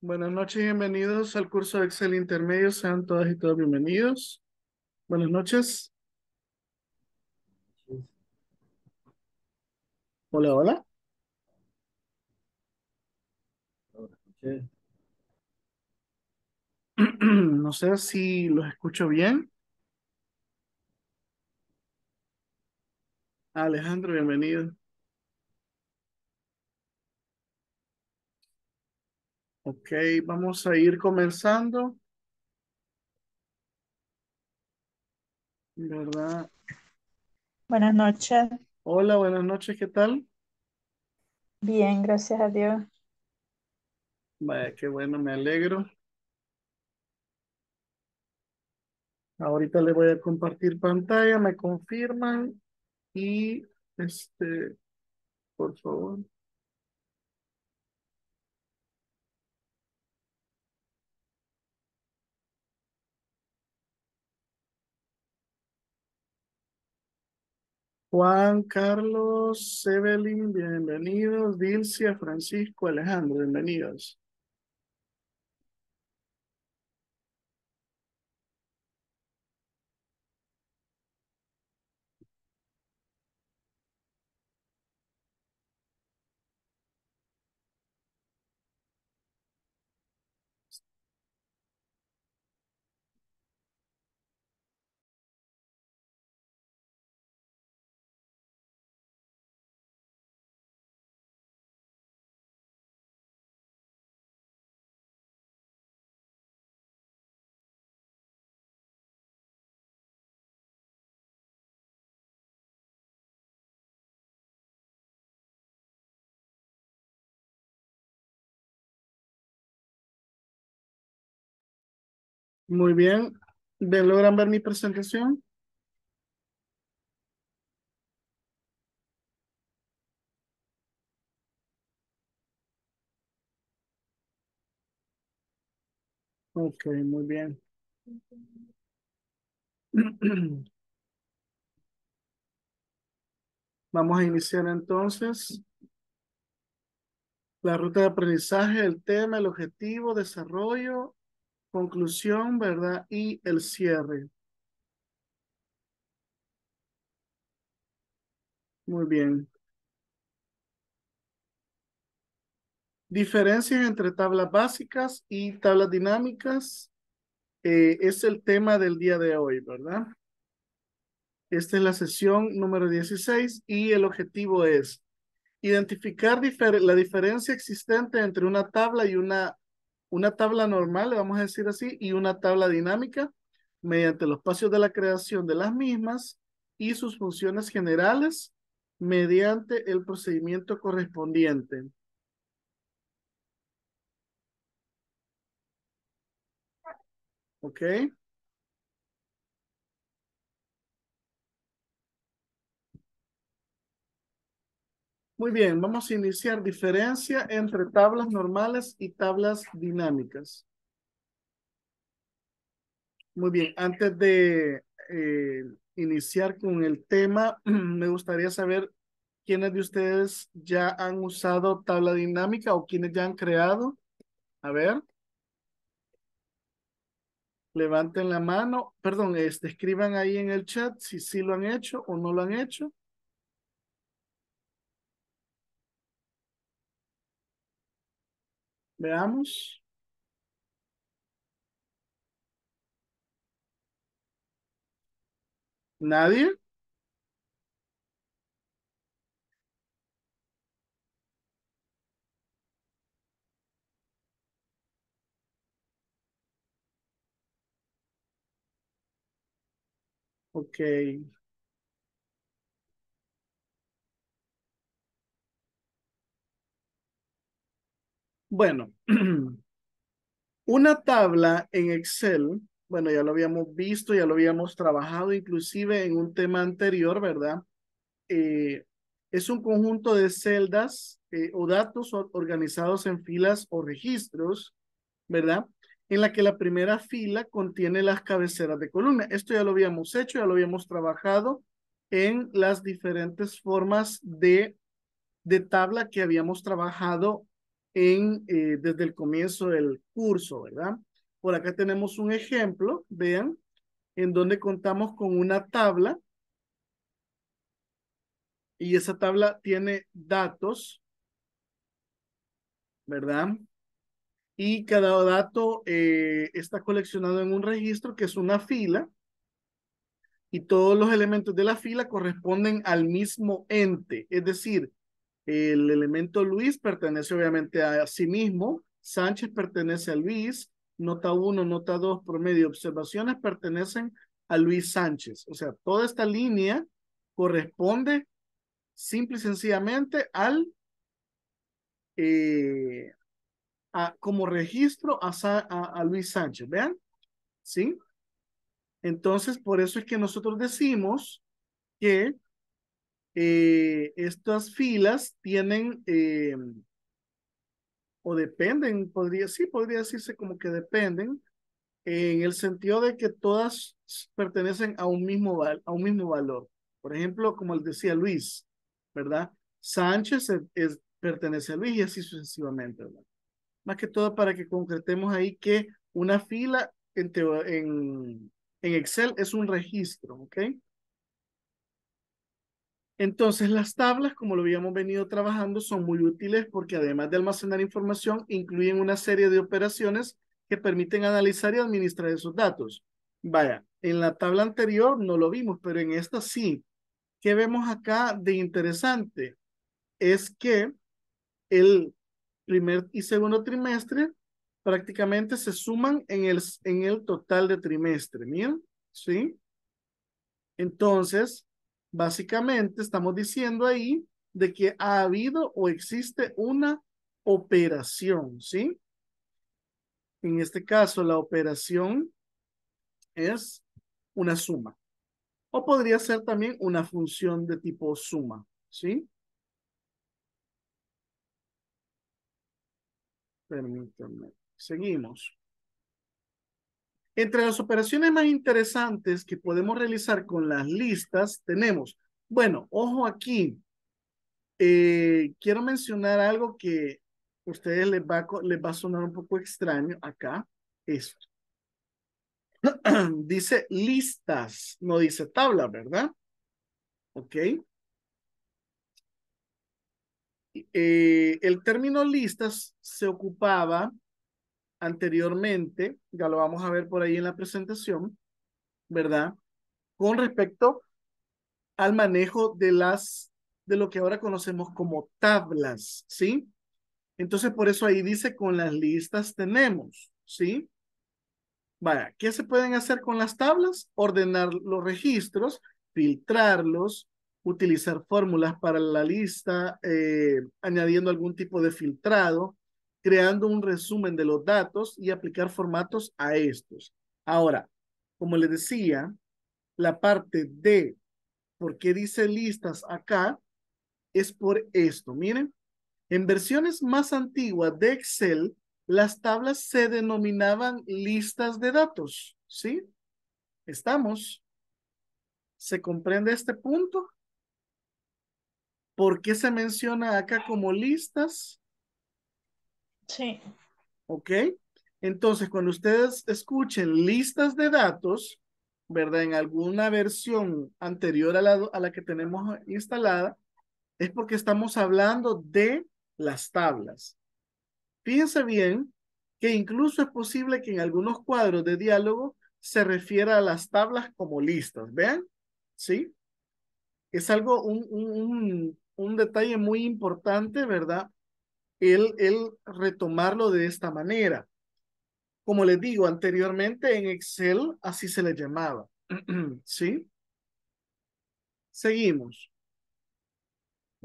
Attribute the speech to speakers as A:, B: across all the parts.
A: Buenas noches, y bienvenidos al curso de Excel Intermedio. Sean todas y todos bienvenidos. Buenas noches. Hola, hola. No sé si los escucho bien. Alejandro, bienvenido. Ok, vamos a ir comenzando. ¿Verdad? Buenas noches. Hola, buenas noches, ¿qué tal? Bien, gracias a Dios. Vaya, qué bueno, me alegro. Ahorita le voy a compartir pantalla, me confirman y este, por favor. Juan, Carlos, Evelyn, bienvenidos. Dilcia, Francisco, Alejandro, bienvenidos. Muy bien. ¿de ¿Logran ver mi presentación? Ok, muy bien. Vamos a iniciar entonces. La ruta de aprendizaje, el tema, el objetivo, desarrollo conclusión, ¿verdad? Y el cierre. Muy bien. Diferencias entre tablas básicas y tablas dinámicas eh, es el tema del día de hoy, ¿verdad? Esta es la sesión número 16 y el objetivo es identificar la diferencia existente entre una tabla y una una tabla normal, le vamos a decir así, y una tabla dinámica mediante los pasos de la creación de las mismas y sus funciones generales mediante el procedimiento correspondiente. ¿Ok? Muy bien, vamos a iniciar diferencia entre tablas normales y tablas dinámicas. Muy bien, antes de eh, iniciar con el tema, me gustaría saber quiénes de ustedes ya han usado tabla dinámica o quiénes ya han creado. A ver. Levanten la mano, perdón, este, escriban ahí en el chat si sí lo han hecho o no lo han hecho. Veamos. ¿Nadie? Okay. Bueno, una tabla en Excel, bueno, ya lo habíamos visto, ya lo habíamos trabajado inclusive en un tema anterior, ¿verdad? Eh, es un conjunto de celdas eh, o datos organizados en filas o registros, ¿verdad? En la que la primera fila contiene las cabeceras de columna. Esto ya lo habíamos hecho, ya lo habíamos trabajado en las diferentes formas de, de tabla que habíamos trabajado en, eh, desde el comienzo del curso, ¿verdad? Por acá tenemos un ejemplo, vean, en donde contamos con una tabla y esa tabla tiene datos, ¿verdad? Y cada dato eh, está coleccionado en un registro que es una fila y todos los elementos de la fila corresponden al mismo ente, es decir, el elemento Luis pertenece obviamente a sí mismo, Sánchez pertenece a Luis, nota 1, nota 2, promedio, observaciones pertenecen a Luis Sánchez. O sea, toda esta línea corresponde simple y sencillamente al eh, a, como registro a, a, a, Luis Sánchez, ¿vean? ¿Sí? Entonces, por eso es que nosotros decimos que eh, estas filas tienen eh, o dependen, podría, sí, podría decirse como que dependen, en el sentido de que todas pertenecen a un mismo, a un mismo valor. Por ejemplo, como decía Luis, ¿verdad? Sánchez es, pertenece a Luis y así sucesivamente, ¿verdad? Más que todo para que concretemos ahí que una fila en Excel es un registro, ¿ok? Entonces, las tablas, como lo habíamos venido trabajando, son muy útiles porque además de almacenar información, incluyen una serie de operaciones que permiten analizar y administrar esos datos. Vaya, en la tabla anterior no lo vimos, pero en esta sí. ¿Qué vemos acá de interesante? Es que el primer y segundo trimestre prácticamente se suman en el, en el total de trimestre. Miren, ¿sí? Entonces, Básicamente estamos diciendo ahí de que ha habido o existe una operación, ¿sí? En este caso, la operación es una suma. O podría ser también una función de tipo suma, ¿sí? Permítanme. Seguimos. Entre las operaciones más interesantes que podemos realizar con las listas tenemos, bueno, ojo aquí, eh, quiero mencionar algo que a ustedes les va, les va a sonar un poco extraño acá, eso dice listas, no dice tabla, ¿verdad? Ok. Eh, el término listas se ocupaba anteriormente, ya lo vamos a ver por ahí en la presentación, ¿verdad? Con respecto al manejo de las, de lo que ahora conocemos como tablas, ¿sí? Entonces, por eso ahí dice con las listas tenemos, ¿sí? Vaya, ¿qué se pueden hacer con las tablas? Ordenar los registros, filtrarlos, utilizar fórmulas para la lista, eh, añadiendo algún tipo de filtrado, creando un resumen de los datos y aplicar formatos a estos. Ahora, como les decía, la parte de por qué dice listas acá es por esto. Miren, en versiones más antiguas de Excel, las tablas se denominaban listas de datos, ¿sí? ¿Estamos? ¿Se comprende este punto? ¿Por qué se menciona acá como listas? Sí. ¿Ok? Entonces, cuando ustedes escuchen listas de datos, ¿verdad? En alguna versión anterior a la, a la que tenemos instalada, es porque estamos hablando de las tablas. Piense bien que incluso es posible que en algunos cuadros de diálogo se refiera a las tablas como listas, ¿vean? ¿Sí? Es algo, un, un detalle muy importante, ¿verdad? el, retomarlo de esta manera. Como les digo, anteriormente en Excel así se le llamaba. ¿Sí? Seguimos.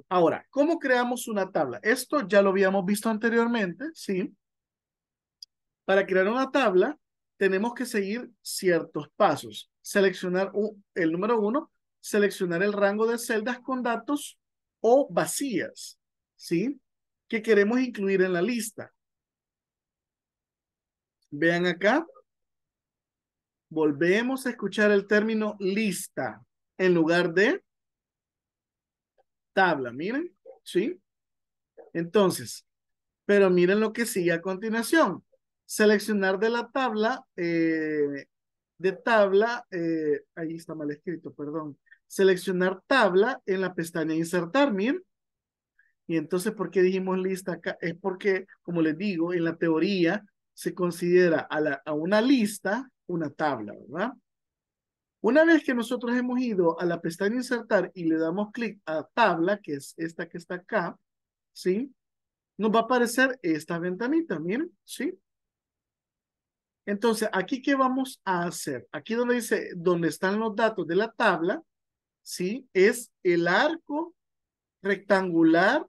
A: Ahora, ¿cómo creamos una tabla? Esto ya lo habíamos visto anteriormente, ¿sí? Para crear una tabla, tenemos que seguir ciertos pasos. Seleccionar el número uno, seleccionar el rango de celdas con datos o vacías, ¿sí? que queremos incluir en la lista. Vean acá. Volvemos a escuchar el término lista en lugar de tabla. Miren, ¿sí? Entonces, pero miren lo que sigue a continuación. Seleccionar de la tabla, eh, de tabla, eh, ahí está mal escrito, perdón. Seleccionar tabla en la pestaña insertar, miren. Y entonces, ¿por qué dijimos lista acá? Es porque, como les digo, en la teoría se considera a, la, a una lista una tabla, ¿verdad? Una vez que nosotros hemos ido a la pestaña insertar y le damos clic a tabla, que es esta que está acá, ¿sí? Nos va a aparecer esta ventanita, miren, ¿sí? Entonces, aquí qué vamos a hacer? Aquí donde dice, donde están los datos de la tabla, ¿sí? Es el arco rectangular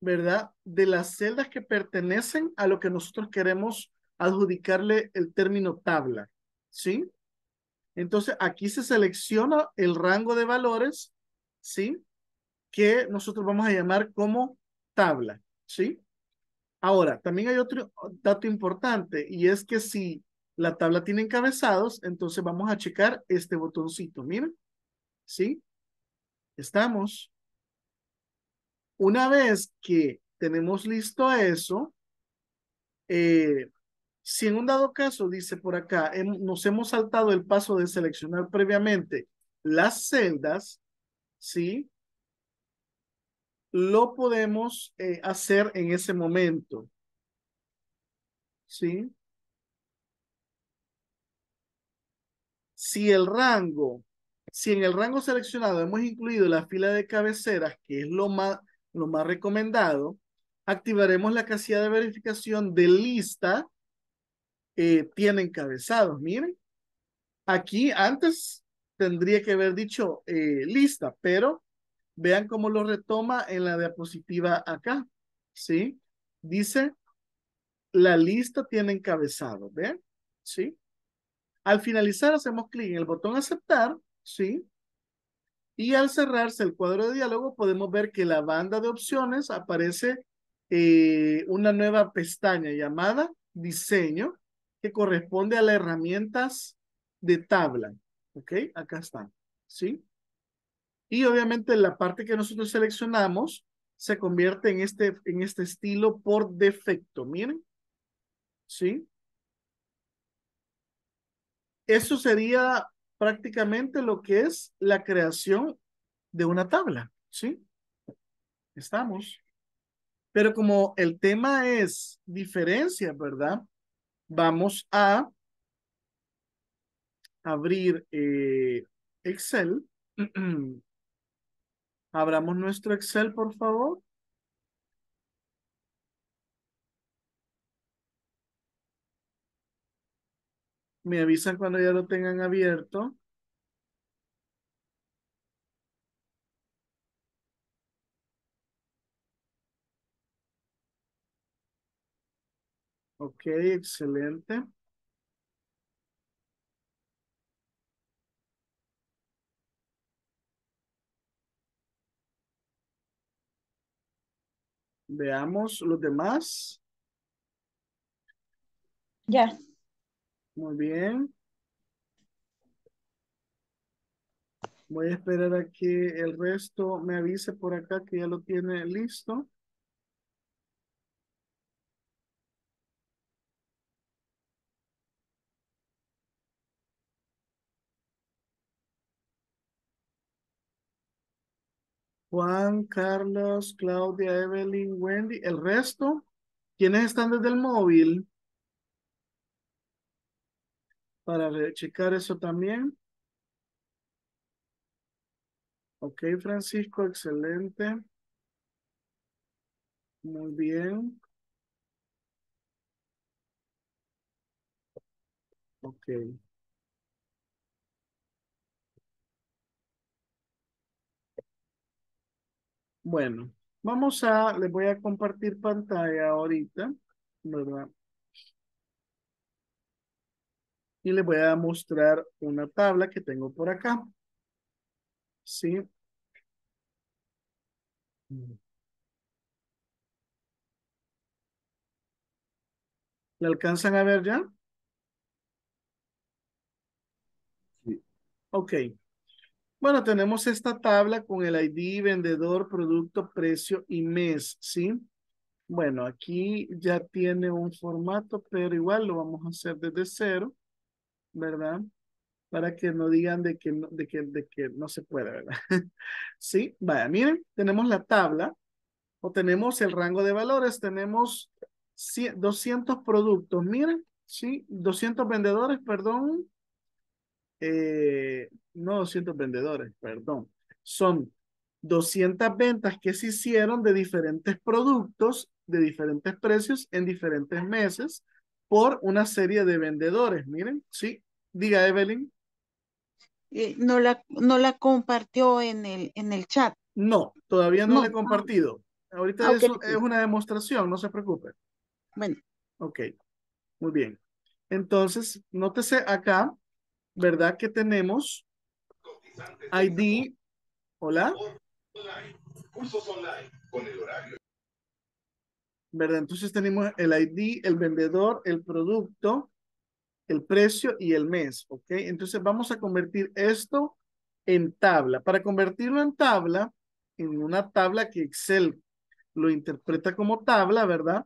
A: ¿verdad? De las celdas que pertenecen a lo que nosotros queremos adjudicarle el término tabla, ¿sí? Entonces, aquí se selecciona el rango de valores, ¿sí? Que nosotros vamos a llamar como tabla, ¿sí? Ahora, también hay otro dato importante y es que si la tabla tiene encabezados, entonces vamos a checar este botoncito, miren, ¿sí? Estamos, una vez que tenemos listo eso, eh, si en un dado caso, dice por acá, nos hemos saltado el paso de seleccionar previamente las celdas, ¿sí? Lo podemos eh, hacer en ese momento. ¿Sí? Si el rango, si en el rango seleccionado hemos incluido la fila de cabeceras, que es lo más, lo más recomendado, activaremos la casilla de verificación de lista. Eh, tiene encabezados, miren. Aquí antes tendría que haber dicho eh, lista, pero vean cómo lo retoma en la diapositiva acá, ¿sí? Dice, la lista tiene encabezado, ¿ven? ¿Sí? Al finalizar hacemos clic en el botón aceptar, ¿sí? Y al cerrarse el cuadro de diálogo podemos ver que la banda de opciones aparece eh, una nueva pestaña llamada diseño que corresponde a las herramientas de tabla. ¿Ok? Acá está ¿Sí? Y obviamente la parte que nosotros seleccionamos se convierte en este, en este estilo por defecto. Miren. ¿Sí? Eso sería prácticamente lo que es la creación de una tabla, ¿sí? Estamos. Pero como el tema es diferencia, ¿verdad? Vamos a abrir eh, Excel. Abramos nuestro Excel, por favor. Me avisan cuando ya lo tengan abierto. Okay, excelente. Veamos los demás. Ya. Muy bien. Voy a esperar a que el resto me avise por acá que ya lo tiene listo. Juan, Carlos, Claudia, Evelyn, Wendy, el resto. ¿Quiénes están desde el móvil? para checar eso también. Ok, Francisco, excelente. Muy bien. Ok. Bueno, vamos a, les voy a compartir pantalla ahorita, ¿verdad? y les voy a mostrar una tabla que tengo por acá. ¿Sí? ¿La alcanzan a ver ya? Sí. Ok. Bueno, tenemos esta tabla con el ID, vendedor, producto, precio y mes, ¿sí? Bueno, aquí ya tiene un formato, pero igual lo vamos a hacer desde cero. ¿verdad? Para que no digan de que, de que, de que no se puede, ¿verdad? sí, vaya, miren, tenemos la tabla o tenemos el rango de valores, tenemos 200 productos, miren, sí, 200 vendedores, perdón, eh, no 200 vendedores, perdón, son 200 ventas que se hicieron de diferentes productos, de diferentes precios en diferentes meses por una serie de vendedores. Miren, sí, Diga, Evelyn. Eh, no, la, no la compartió en el, en el chat. No, todavía no, la he compartido. Ahorita ah, es, una demostración, no se preocupe. Bueno. Ok, muy bien. Entonces, nótese acá, ¿verdad? Que tenemos ID. Hola. Cursos online con el horario. ¿Verdad? Entonces tenemos el ID, el vendedor, el producto, el precio y el mes, ¿ok? Entonces vamos a convertir esto en tabla. Para convertirlo en tabla, en una tabla que Excel lo interpreta como tabla, ¿verdad?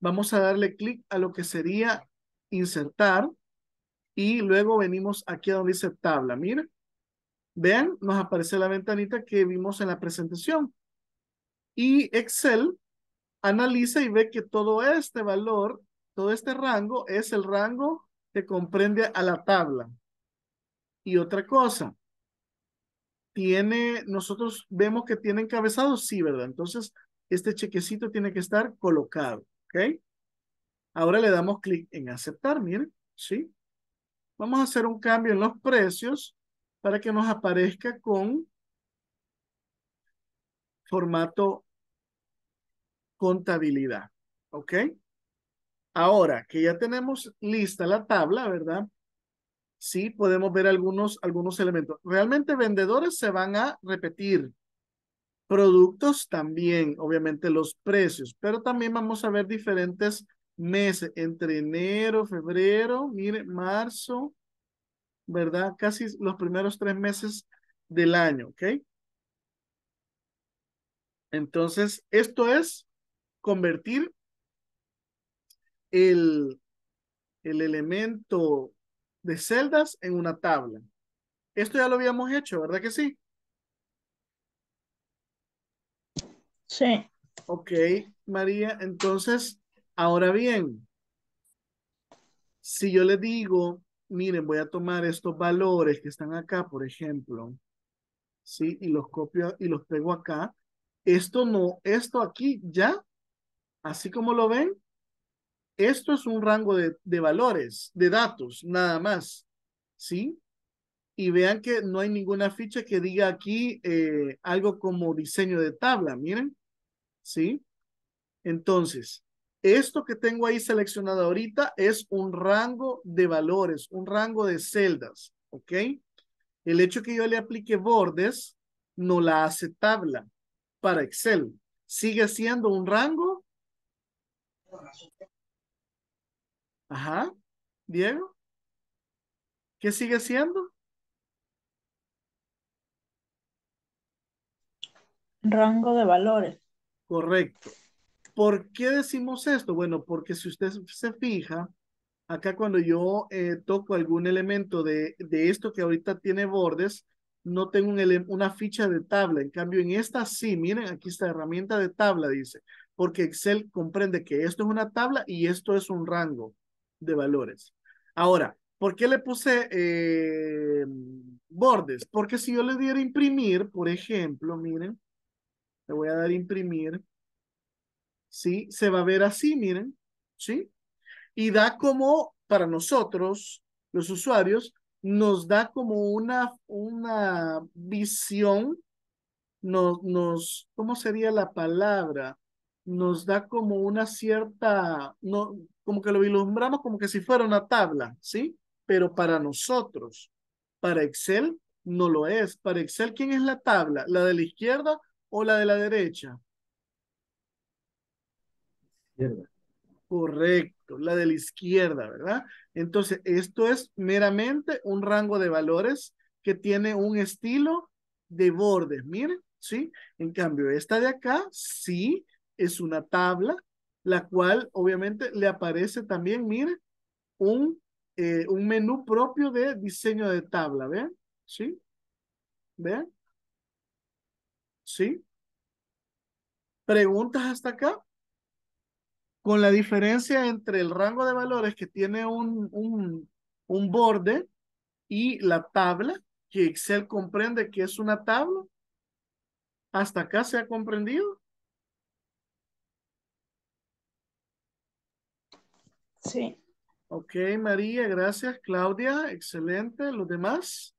A: Vamos a darle clic a lo que sería insertar y luego venimos aquí a donde dice tabla. Mira, vean, nos aparece la ventanita que vimos en la presentación. Y Excel analiza y ve que todo este valor, todo este rango es el rango te comprende a la tabla. Y otra cosa, tiene, nosotros vemos que tiene encabezado, sí, ¿verdad? Entonces, este chequecito tiene que estar colocado, ¿ok? Ahora le damos clic en aceptar, miren, ¿sí? Vamos a hacer un cambio en los precios para que nos aparezca con formato contabilidad, ¿ok? Ahora que ya tenemos lista la tabla, ¿verdad? Sí, podemos ver algunos, algunos elementos. Realmente vendedores se van a repetir. Productos también, obviamente los precios, pero también vamos a ver diferentes meses, entre enero, febrero, mire, marzo, ¿verdad? Casi los primeros tres meses del año, ¿ok? Entonces, esto es convertir el, elemento de celdas en una tabla. Esto ya lo habíamos hecho, ¿verdad que sí? Sí. Ok, María, entonces, ahora bien, si yo le digo, miren, voy a tomar estos valores que están acá, por ejemplo, ¿sí? Y los copio y los pego acá. Esto no, esto aquí ya, así como lo ven, esto es un rango de, valores, de datos, nada más. ¿Sí? y vean que no hay ninguna ficha que diga aquí eh, algo como diseño de tabla, miren, ¿sí? Entonces, esto que tengo ahí seleccionado ahorita es un rango de valores, un rango de celdas, ¿ok? El hecho que yo le aplique bordes no la hace tabla para Excel. Sigue siendo un rango Ajá. Diego, ¿qué sigue siendo? Rango de valores. Correcto. ¿Por qué decimos esto? Bueno, porque si usted se fija, acá cuando yo eh, toco algún elemento de, de, esto que ahorita tiene bordes, no tengo una ficha de tabla. En cambio, en esta sí, miren, aquí está herramienta de tabla, dice, porque Excel comprende que esto es una tabla y esto es un rango de valores. Ahora, ¿por qué le puse eh, bordes? Porque si yo le diera imprimir, por ejemplo, miren, le voy a dar imprimir, ¿sí? Se va a ver así, miren, ¿sí? Y da como, para nosotros, los usuarios, nos da como una, una visión, nos, nos, ¿cómo sería la palabra? Nos da como una cierta, no, como que lo vislumbramos como que si fuera una tabla, ¿sí? Pero para nosotros, para Excel, no lo es. Para Excel, ¿quién es la tabla? ¿La de la izquierda o la de la derecha? Correcto, la de la izquierda, ¿verdad? Entonces, esto es meramente un rango de valores que tiene un estilo de bordes, miren, ¿sí? En cambio, esta de acá sí es una tabla la cual obviamente le aparece también, mira un, eh, un menú propio de diseño de tabla, ¿vean? ¿Sí? ¿Vean? ¿Sí? ¿Preguntas hasta acá? Con la diferencia entre el rango de valores que tiene un, un, un borde y la tabla, que Excel comprende que es una tabla. ¿Hasta acá se ha comprendido? Sí. Ok, María, gracias. Claudia, excelente. ¿Los demás?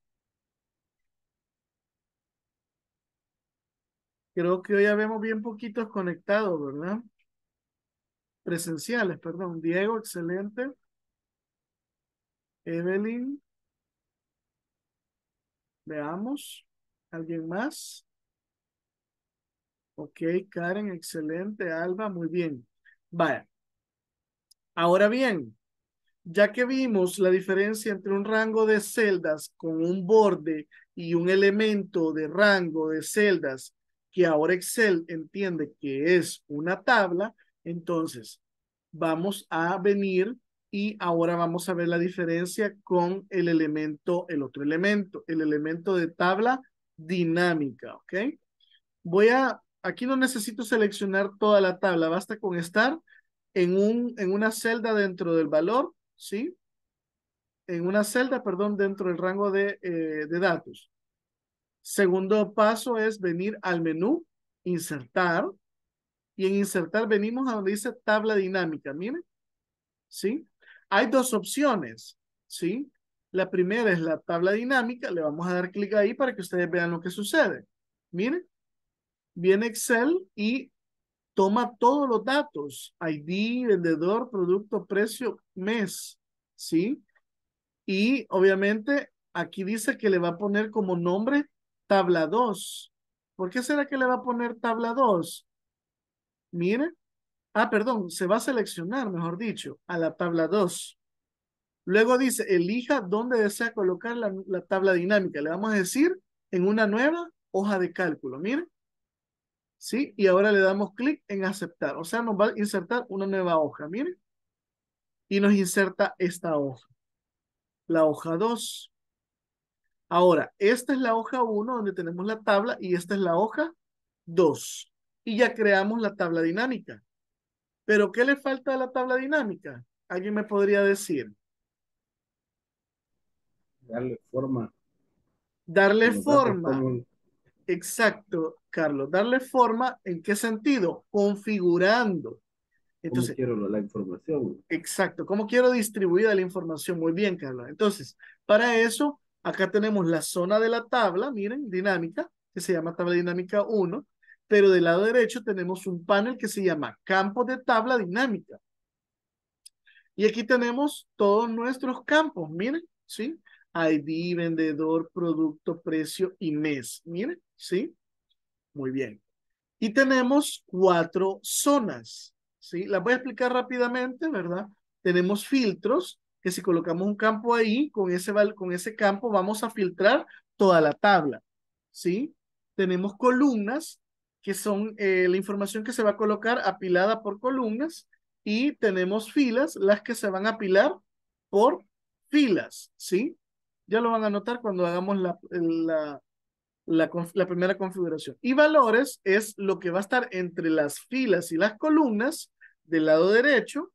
A: Creo que hoy ya vemos bien poquitos conectados, ¿verdad? Presenciales, perdón. Diego, excelente. Evelyn. Veamos. ¿Alguien más? Ok, Karen, excelente. Alba, muy bien. Vaya, Ahora bien, ya que vimos la diferencia entre un rango de celdas con un borde y un elemento de rango de celdas que ahora Excel entiende que es una tabla, entonces vamos a venir y ahora vamos a ver la diferencia con el elemento, el otro elemento, el elemento de tabla dinámica, ¿ok? Voy a, aquí no necesito seleccionar toda la tabla, basta con estar en, un, en una celda dentro del valor, ¿sí? En una celda, perdón, dentro del rango de, eh, de datos. Segundo paso es venir al menú, insertar, y en insertar venimos a donde dice tabla dinámica, miren, ¿sí? Hay dos opciones, ¿sí? La primera es la tabla dinámica, le vamos a dar clic ahí para que ustedes vean lo que sucede. Miren, viene Excel y toma todos los datos, ID, vendedor, producto, precio, mes, ¿sí? Y obviamente aquí dice que le va a poner como nombre tabla 2. ¿Por qué será que le va a poner tabla 2? Mire. Ah, perdón, se va a seleccionar, mejor dicho, a la tabla 2. Luego dice, elija dónde desea colocar la, la tabla dinámica. Le vamos a decir en una nueva hoja de cálculo. Mire. ¿sí? Y ahora le damos clic en aceptar. O sea, nos va a insertar una nueva hoja, miren. Y nos inserta esta hoja, la hoja 2. Ahora, esta es la hoja 1 donde tenemos la tabla y esta es la hoja 2. Y ya creamos la tabla dinámica. ¿Pero qué le falta a la tabla dinámica? ¿Alguien me podría decir? Darle forma. Darle forma. Exacto, Carlos. Darle forma, ¿en qué sentido? Configurando. Entonces, quiero la información? Exacto, ¿cómo quiero distribuir la información? Muy bien, Carlos. Entonces, para eso, acá tenemos la zona de la tabla, miren, dinámica, que se llama tabla dinámica 1, pero del lado derecho tenemos un panel que se llama campo de tabla dinámica. Y aquí tenemos todos nuestros campos, miren, ¿sí? ID, vendedor, producto, precio y mes. Miren, ¿sí? Muy bien. Y tenemos cuatro zonas, ¿sí? Las voy a explicar rápidamente, ¿verdad? Tenemos filtros, que si colocamos un campo ahí, con ese, con ese campo vamos a filtrar toda la tabla, ¿sí? Tenemos columnas, que son eh, la información que se va a colocar apilada por columnas, y tenemos filas, las que se van a apilar por filas, ¿sí? Ya lo van a notar cuando hagamos la, la, la, primera configuración. Y valores es lo que va a estar entre las filas y las columnas del lado derecho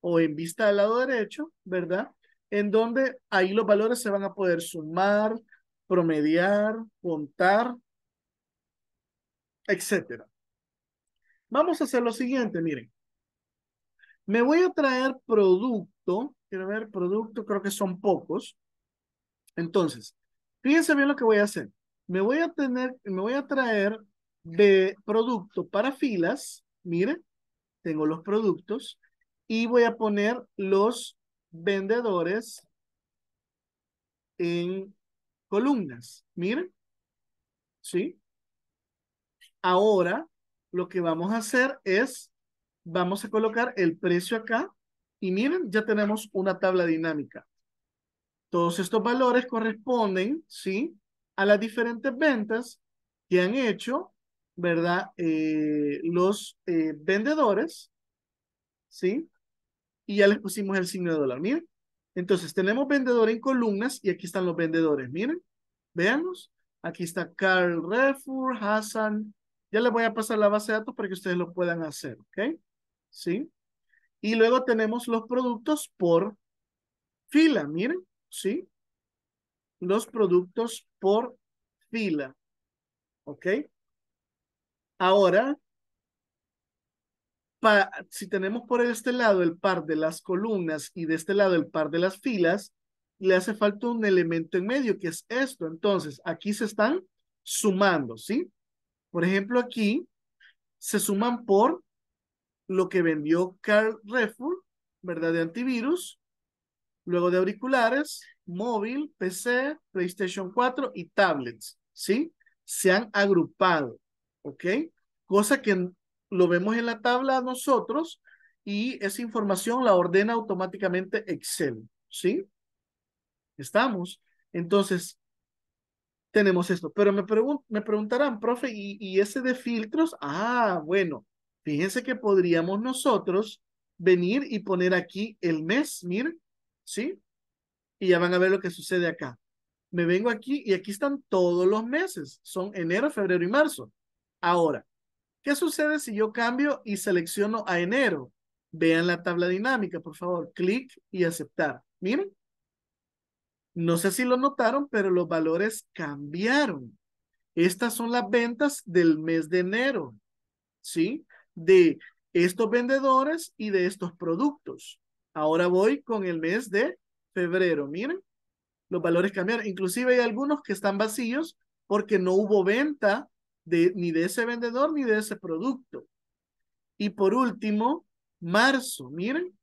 A: o en vista del lado derecho, ¿verdad? En donde ahí los valores se van a poder sumar, promediar, contar, etc. Vamos a hacer lo siguiente, miren. Me voy a traer producto, quiero ver, producto, creo que son pocos. Entonces, fíjense bien lo que voy a hacer. Me voy a tener, me voy a traer de producto para filas. Miren, tengo los productos y voy a poner los vendedores en columnas. Miren, ¿sí? Ahora lo que vamos a hacer es, vamos a colocar el precio acá y miren, ya tenemos una tabla dinámica. Todos estos valores corresponden, ¿sí? A las diferentes ventas que han hecho, ¿verdad? Eh, los eh, vendedores, ¿sí? Y ya les pusimos el signo de dólar, miren. Entonces, tenemos vendedor en columnas y aquí están los vendedores, miren. Veamos. Aquí está Carl Refur, Hassan. Ya les voy a pasar la base de datos para que ustedes lo puedan hacer, ¿ok? ¿Sí? Y luego tenemos los productos por fila, miren. ¿sí? Los productos por fila, ¿ok? Ahora, si tenemos por este lado el par de las columnas y de este lado el par de las filas, le hace falta un elemento en medio, que es esto. Entonces, aquí se están sumando, ¿sí? Por ejemplo, aquí se suman por lo que vendió Carl Refur, ¿verdad? De antivirus, Luego de auriculares, móvil, PC, PlayStation 4 y tablets, ¿sí? Se han agrupado, ¿ok? Cosa que lo vemos en la tabla nosotros y esa información la ordena automáticamente Excel, ¿sí? Estamos. Entonces, tenemos esto. Pero me, me preguntarán, profe, ¿y, ¿y ese de filtros? Ah, bueno, fíjense que podríamos nosotros venir y poner aquí el mes, miren, ¿sí? Y ya van a ver lo que sucede acá. Me vengo aquí y aquí están todos los meses. Son enero, febrero y marzo. Ahora, ¿qué sucede si yo cambio y selecciono a enero? Vean la tabla dinámica, por favor. Clic y aceptar. Miren. No sé si lo notaron, pero los valores cambiaron. Estas son las ventas del mes de enero, ¿sí? De estos vendedores y de estos productos. Ahora voy con el mes de febrero. Miren, los valores cambiaron. Inclusive hay algunos que están vacíos porque no hubo venta de, ni de ese vendedor ni de ese producto. Y por último, marzo. Miren,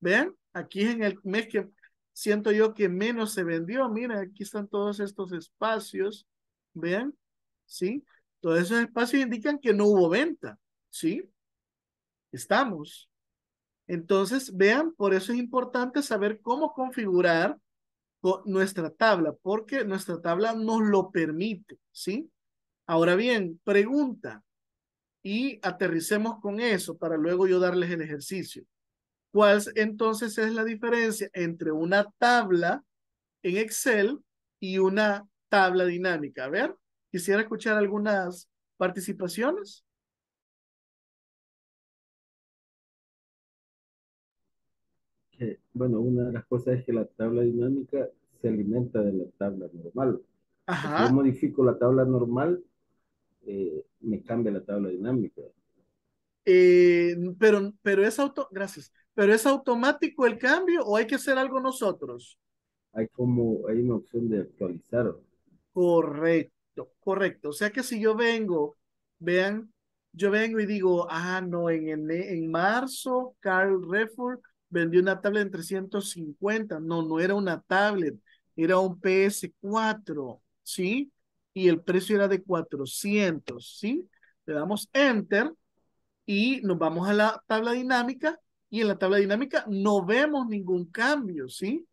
A: ¿ven? aquí es en el mes que siento yo que menos se vendió. Miren, aquí están todos estos espacios. Vean, ¿sí? Todos esos espacios indican que no hubo venta, ¿sí? Estamos entonces, vean, por eso es importante saber cómo configurar nuestra tabla, porque nuestra tabla nos lo permite, ¿sí? Ahora bien, pregunta y aterricemos con eso para luego yo darles el ejercicio. ¿Cuál entonces es la diferencia entre una tabla en Excel y una tabla dinámica? A ver, quisiera escuchar algunas participaciones. bueno, una de las cosas es que la tabla dinámica se alimenta de la tabla normal. Si yo modifico la tabla normal, eh, me cambia la tabla dinámica. Eh, pero, pero es auto, gracias, pero es automático el cambio o hay que hacer algo nosotros? Hay como, hay una opción de actualizar. Correcto, correcto. O sea que si yo vengo, vean, yo vengo y digo, ah, no, en, en, marzo, Carl Refford vendió una tablet en 350. No, no era una tablet, era un PS4, ¿sí? Y el precio era de 400, ¿sí? Le damos Enter y nos vamos a la tabla dinámica y en la tabla dinámica no vemos ningún cambio, ¿sí?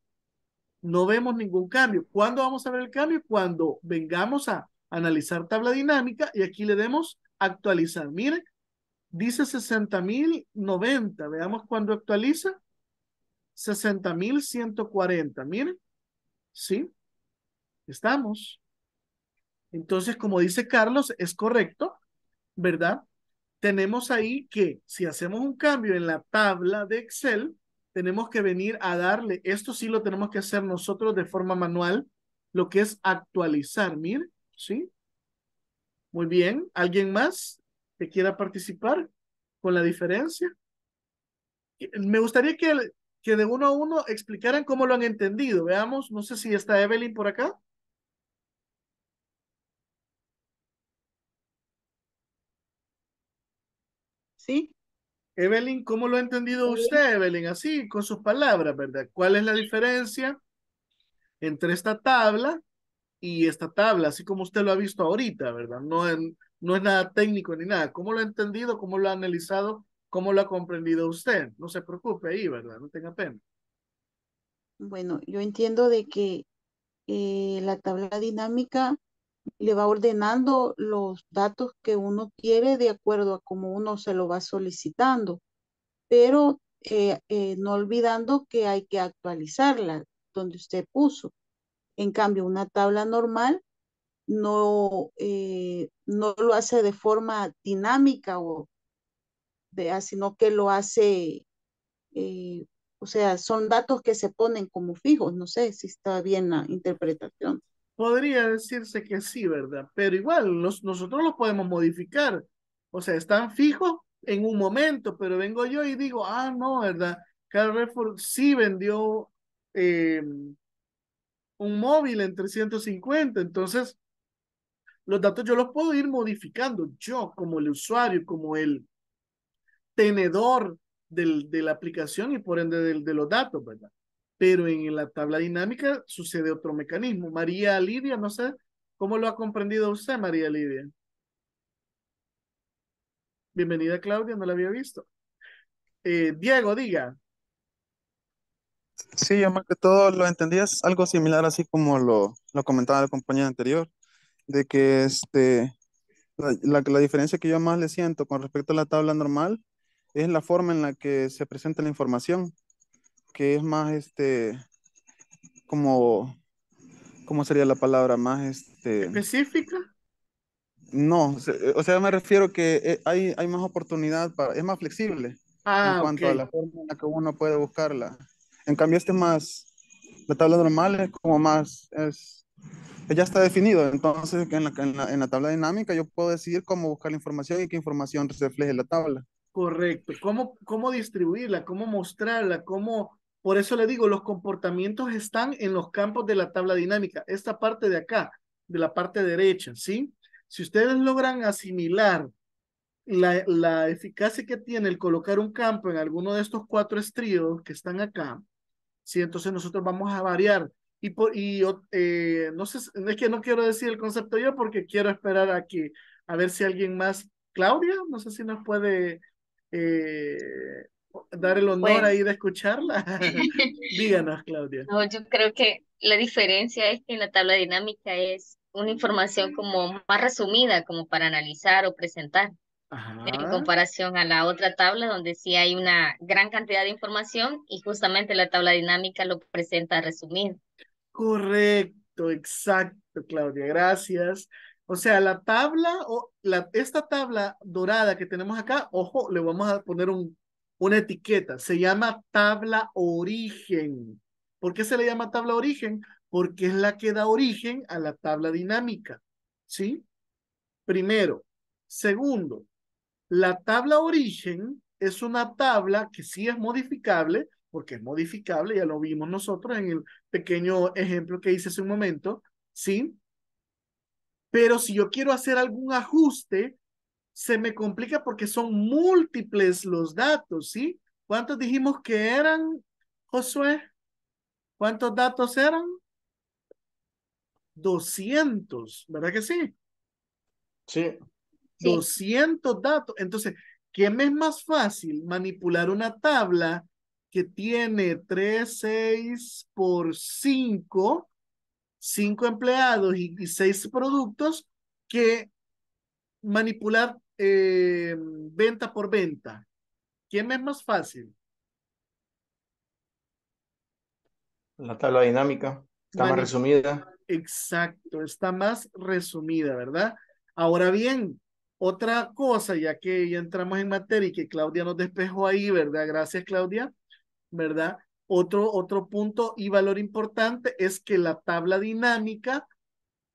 A: No vemos ningún cambio. ¿Cuándo vamos a ver el cambio? Cuando vengamos a analizar tabla dinámica y aquí le demos actualizar. Miren, dice 60.090. Veamos cuando actualiza. 60.140. Miren, ¿sí? Estamos. Entonces, como dice Carlos, es correcto, ¿verdad? Tenemos ahí que si hacemos un cambio en la tabla de Excel, tenemos que venir a darle, esto sí lo tenemos que hacer nosotros de forma manual, lo que es actualizar, miren, ¿sí? Muy bien, ¿alguien más que quiera participar con la diferencia? Me gustaría que que de uno a uno explicaran cómo lo han entendido. Veamos, no sé si está Evelyn por acá. Sí. Evelyn, ¿cómo lo ha entendido usted, Evelyn? Así, con sus palabras, ¿verdad? ¿Cuál es la diferencia entre esta tabla y esta tabla, así como usted lo ha visto ahorita, ¿verdad? No, no es nada técnico ni nada. ¿Cómo lo ha entendido? ¿Cómo lo ha analizado ¿Cómo lo ha comprendido usted? No se preocupe ahí, ¿verdad? No tenga pena. Bueno, yo entiendo de que eh, la tabla dinámica le va ordenando los datos que uno quiere de acuerdo a cómo uno se lo va solicitando, pero eh, eh, no olvidando que hay que actualizarla donde usted puso. En cambio, una tabla normal no, no lo hace de forma dinámica o sino que lo hace, eh, o sea, son datos que se ponen como fijos, no sé si está bien la interpretación. Podría decirse que sí, ¿verdad? Pero igual, nosotros los podemos modificar, o sea, están fijos en un momento, pero vengo yo y digo, ah, no, ¿verdad? Carrefour sí vendió eh, un móvil en 350, entonces los datos yo los puedo ir modificando yo como el usuario, como el, tenedor del, de la aplicación y por ende del, de los datos, ¿verdad? Pero en la tabla dinámica sucede otro mecanismo. María Lidia, no sé, ¿cómo lo ha comprendido usted, María Lidia? Bienvenida, Claudia, no la había visto. Eh, Diego, diga. Sí, yo más que todo lo entendía es algo similar así como lo, lo comentaba la compañera anterior, de que este, la, la, diferencia que yo más le siento con respecto a la tabla normal es la forma en la que se presenta la información, que es más este, como, ¿cómo sería la palabra? Más este... Específica. No, eh, o sea, me refiero que eh, hay, hay más oportunidad para, es más flexible en ah, cuanto a la forma en la que uno puede buscarla. En cambio, este más, la tabla normal es como más, es, ya está definido, entonces en la, tabla dinámica yo puedo decidir cómo buscar la información y qué información refleje la tabla. Correcto. ¿Cómo, cómo distribuirla? ¿Cómo mostrarla? ¿Cómo... Por eso le digo, los comportamientos están en los campos de la tabla dinámica. Esta parte de acá, de la parte derecha, ¿sí? Si ustedes logran asimilar la, la eficacia que tiene el colocar un campo en alguno de estos cuatro estríos que están acá, ¿sí? Entonces nosotros vamos a variar y, y eh, no sé, es que no quiero decir el concepto yo porque quiero esperar aquí a ver si alguien más, Claudia, no sé si nos puede eh, dar el honor ahí de escucharla. Díganos, Claudia. No, yo creo que la diferencia es que en la tabla dinámica es una información como más resumida, como para analizar o presentar. En comparación a la otra tabla, donde sí hay una gran cantidad de información y justamente la tabla dinámica lo presenta resumido. Correcto, exacto, Claudia, gracias. O sea, la tabla, o la, esta tabla dorada que tenemos acá, ojo, le vamos a poner un, una etiqueta, se llama tabla origen. ¿Por qué se le llama tabla origen? Porque es la que da origen a la tabla dinámica, ¿sí? Primero. Segundo, la tabla origen es una tabla que sí es modificable, porque es modificable, ya lo vimos nosotros en el pequeño ejemplo que hice hace un momento, ¿sí? Pero si yo quiero hacer algún ajuste, se me complica porque son múltiples los datos, ¿sí? ¿Cuántos dijimos que eran, Josué? ¿Cuántos datos eran? 200, ¿verdad que sí? Sí. 200 datos. Entonces, ¿qué me es más fácil? Manipular una tabla que tiene 3, 6 por 5 cinco empleados y, seis productos que manipular eh, venta por venta. ¿Quién es más fácil? La tabla dinámica. Está más resumida. Exacto, está más resumida, ¿verdad? Ahora bien, otra cosa, ya que ya entramos en materia y que Claudia nos despejó ahí, ¿verdad? Gracias, Claudia, ¿verdad? Otro, otro punto y valor importante es que la tabla dinámica,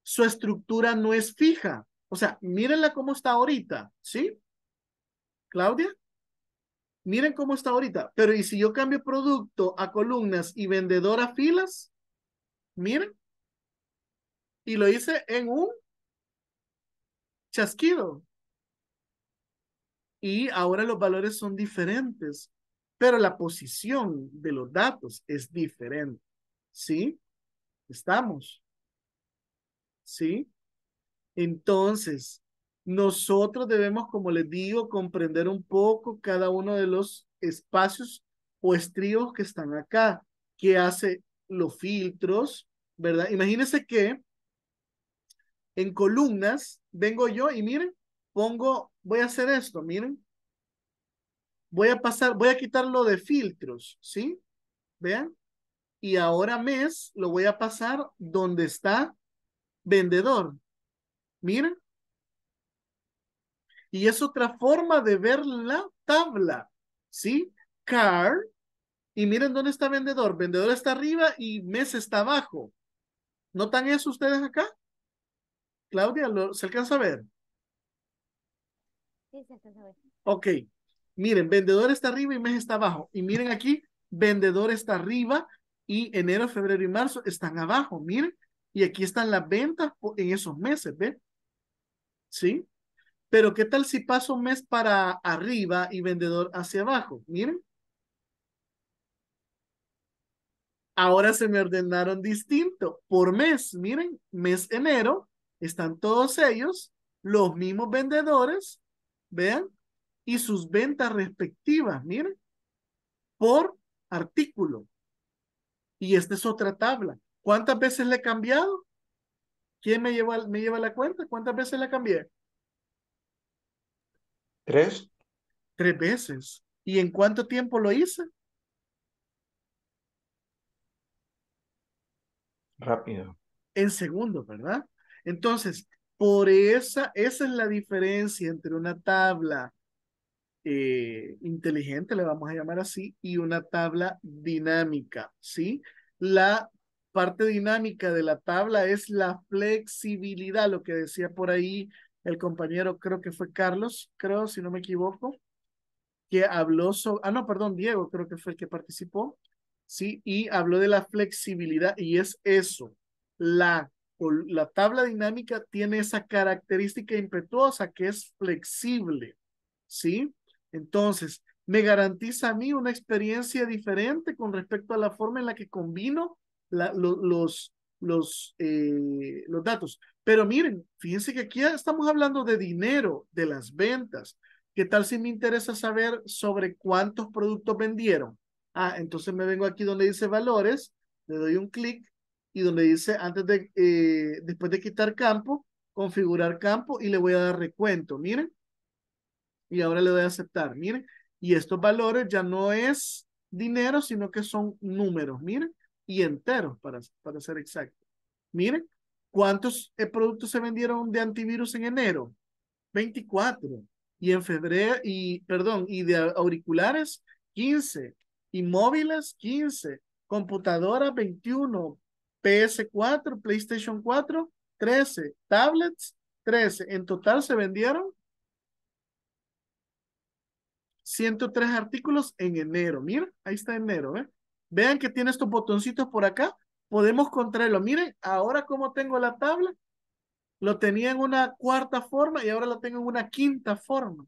A: su estructura no es fija. O sea, mírenla cómo está ahorita, ¿sí? Claudia, miren cómo está ahorita. Pero ¿y si yo cambio producto a columnas y vendedor a filas? Miren. Y lo hice en un chasquido. Y ahora los valores son diferentes pero la posición de los datos es diferente. ¿Sí? ¿Estamos? ¿Sí? Entonces, nosotros debemos, como les digo, comprender un poco cada uno de los espacios o estribos que están acá, que hace los filtros, ¿verdad? Imagínense que en columnas vengo yo y miren, pongo, voy a hacer esto, miren, Voy a pasar, voy a quitarlo de filtros, ¿sí? Vean. Y ahora mes lo voy a pasar donde está vendedor. Miren. Y es otra forma de ver la tabla, ¿sí? Car. Y miren dónde está vendedor. Vendedor está arriba y mes está abajo. ¿Notan eso ustedes acá? Claudia, ¿se alcanza a ver? Sí, se alcanza a ver. Ok miren, vendedor está arriba y mes está abajo. Y miren aquí, vendedor está arriba y enero, febrero y marzo están abajo, miren. Y aquí están las ventas en esos meses, ¿Ven? ¿Sí? Pero ¿qué tal si paso mes para arriba y vendedor hacia abajo? Miren. Ahora se me ordenaron distinto por mes. Miren, mes enero están todos ellos, los mismos vendedores, vean, y sus ventas respectivas, miren, por artículo. Y esta es otra tabla. ¿Cuántas veces le he cambiado? ¿Quién me lleva, me lleva la cuenta? ¿Cuántas veces la cambié? Tres. Tres veces. ¿Y en cuánto tiempo lo hice? Rápido. En segundos, ¿verdad? Entonces, por esa, esa es la diferencia entre una tabla eh, inteligente, le vamos a llamar así, y una tabla dinámica, ¿sí? La parte dinámica de la tabla es la flexibilidad, lo que decía por ahí el compañero, creo que fue Carlos, creo, si no me equivoco, que habló sobre, ah, no, perdón, Diego, creo que fue el que participó, ¿sí? Y habló de la flexibilidad y es eso, la, la tabla dinámica tiene esa característica impetuosa que es flexible, ¿sí? Entonces, me garantiza a mí una experiencia diferente con respecto a la forma en la que combino los, los, eh, los datos. Pero miren, fíjense que aquí estamos hablando de dinero, de las ventas. ¿Qué tal si me interesa saber sobre cuántos productos vendieron? Ah, entonces me vengo aquí donde dice valores, le doy un clic y donde dice antes de, eh, después de quitar campo, configurar campo y le voy a dar recuento. Miren, y ahora le doy a aceptar, miren, y estos valores ya no es dinero, sino que son números, miren, y enteros para, para ser exacto. Miren, ¿cuántos eh, productos se vendieron de antivirus en enero? 24. Y en febrero, y perdón, y de auriculares, 15. Y móviles, 15. Computadora, 21. PS4, PlayStation 4, 13. Tablets, 13. En total se vendieron 103 artículos en enero. Miren, ahí está enero. ¿eh? Vean que tiene estos botoncitos por acá. Podemos contraerlo. Miren, ahora como tengo la tabla. Lo tenía en una cuarta forma y ahora lo tengo en una quinta forma.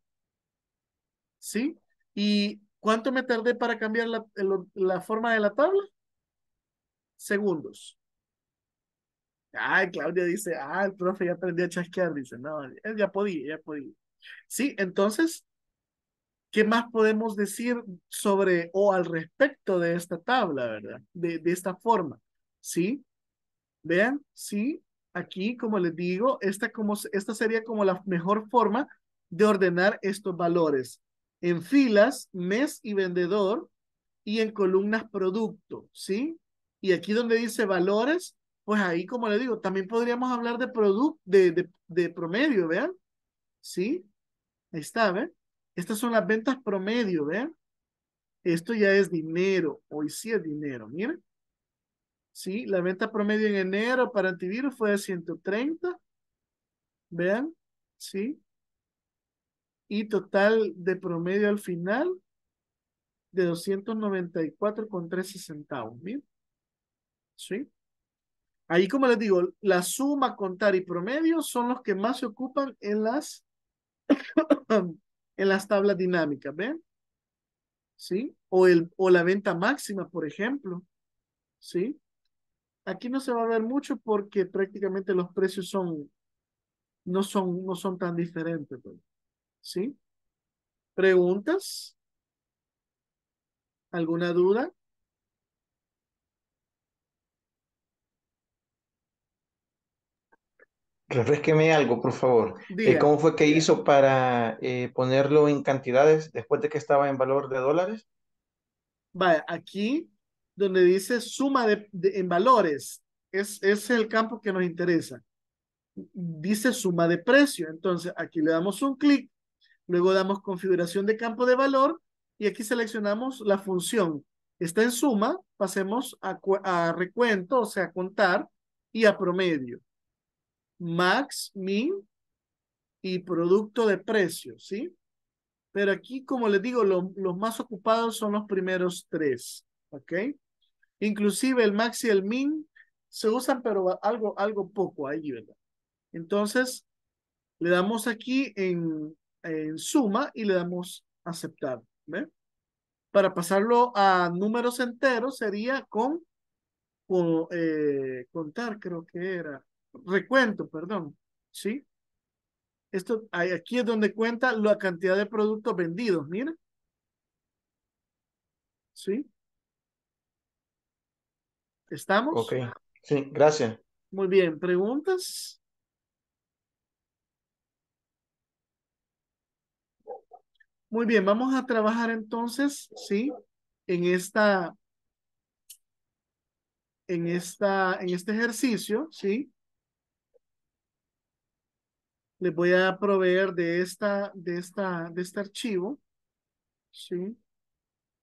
A: ¿Sí? ¿Y cuánto me tardé para cambiar la, forma de la tabla? Segundos. Ay, Claudia dice, ah, el profe ya aprendió a chasquear. Dice, no, ya podía, ya podía. Sí, entonces, ¿Qué más podemos decir sobre o al respecto de esta tabla, verdad? De, de esta forma, ¿sí? Vean, sí, aquí, como les digo, esta, como, esta sería como la mejor forma de ordenar estos valores. En filas, mes y vendedor, y en columnas producto, ¿sí? Y aquí donde dice valores, pues ahí, como les digo, también podríamos hablar de, product, de, de, promedio, ¿vean? ¿Sí? Ahí está, ¿ven? Estas son las ventas promedio, ¿vean? Esto ya es dinero, hoy sí es dinero, miren. Sí, la venta promedio en enero para antivirus fue de 130, vean, sí. Y total de promedio al final de 294,13 centavos, miren. Sí. Ahí, como les digo, la suma, contar y promedio son los que más se ocupan en las en las tablas dinámicas, ¿ven? ¿Sí? O, el, o la venta máxima, por ejemplo. ¿Sí? Aquí no se va a ver mucho porque prácticamente los precios son, no son, no son tan diferentes. Pues, ¿Sí? ¿Preguntas? ¿Alguna duda? refresqueme algo, por favor. Eh, ¿Cómo fue que hizo para eh, ponerlo en cantidades después de que estaba en valor de dólares? Vaya, aquí donde dice suma en valores, es, es el campo que nos interesa. Dice suma de precio, entonces aquí le damos un clic, luego damos configuración de campo de valor y aquí seleccionamos la función. Está en suma, pasemos a, a recuento, o sea, a contar y a promedio max, min y producto de precio, ¿sí? Pero aquí, como les digo, los más ocupados son los primeros tres, ¿ok? Inclusive el max y el min se usan, pero algo, algo poco ahí, ¿verdad? Entonces, le damos aquí en, en suma y le damos aceptar, ¿ve? Para pasarlo a números enteros sería con, eh, contar, creo que era recuento, perdón, ¿sí? Esto, aquí es donde cuenta la cantidad de productos vendidos, mira. ¿Sí? ¿Estamos? Ok, sí, gracias. Muy bien, ¿preguntas? Muy bien, vamos a trabajar entonces, ¿sí? En esta, en esta, en este ejercicio, ¿sí? les voy a proveer de esta, de esta, de este archivo. Sí.